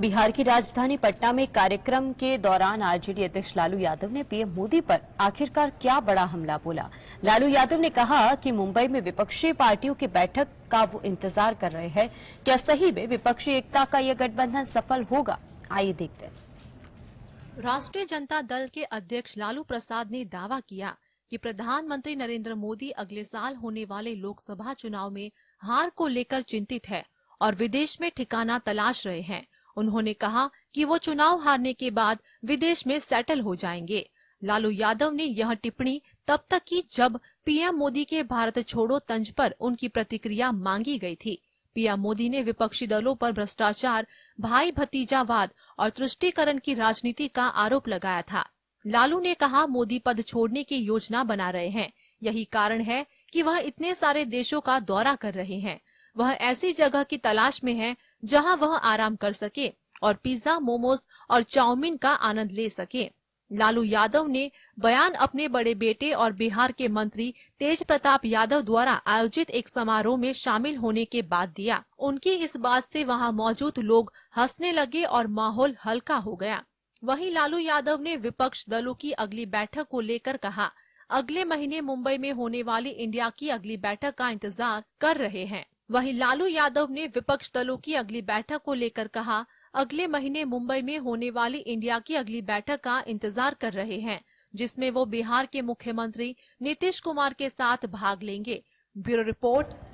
बिहार की राजधानी पटना में कार्यक्रम के दौरान आरजेडी अध्यक्ष लालू यादव ने पीएम मोदी पर आखिरकार क्या बड़ा हमला बोला लालू यादव ने कहा कि मुंबई में विपक्षी पार्टियों की बैठक का वो इंतजार कर रहे हैं क्या सही में विपक्षी एकता का यह गठबंधन सफल होगा आइए देखते हैं राष्ट्रीय जनता दल के अध्यक्ष लालू प्रसाद ने दावा किया कि प्रधानमंत्री नरेंद्र मोदी अगले साल होने वाले लोकसभा चुनाव में हार को लेकर चिंतित है और विदेश में ठिकाना तलाश रहे हैं उन्होंने कहा कि वो चुनाव हारने के बाद विदेश में सेटल हो जाएंगे लालू यादव ने यह टिप्पणी तब तक की जब पीएम मोदी के भारत छोड़ो तंज पर उनकी प्रतिक्रिया मांगी गई थी पीएम मोदी ने विपक्षी दलों पर भ्रष्टाचार भाई भतीजावाद और तुष्टिकरण की राजनीति का आरोप लगाया था लालू ने कहा मोदी पद छोड़ने की योजना बना रहे हैं यही कारण है कि वह इतने सारे देशों का दौरा कर रहे हैं वह ऐसी जगह की तलाश में है जहां वह आराम कर सके और पिज्जा मोमोज और चाउमीन का आनंद ले सके लालू यादव ने बयान अपने बड़े बेटे और बिहार के मंत्री तेज प्रताप यादव द्वारा आयोजित एक समारोह में शामिल होने के बाद दिया उनकी इस बात से वहां मौजूद लोग हंसने लगे और माहौल हल्का हो गया वहीं लालू यादव ने विपक्ष दलों की अगली बैठक को लेकर कहा अगले महीने मुंबई में होने वाली इंडिया की अगली बैठक का इंतजार कर रहे हैं वहीं लालू यादव ने विपक्ष दलों की अगली बैठक को लेकर कहा अगले महीने मुंबई में होने वाली इंडिया की अगली बैठक का इंतजार कर रहे हैं जिसमें वो बिहार के मुख्यमंत्री नीतीश कुमार के साथ भाग लेंगे ब्यूरो रिपोर्ट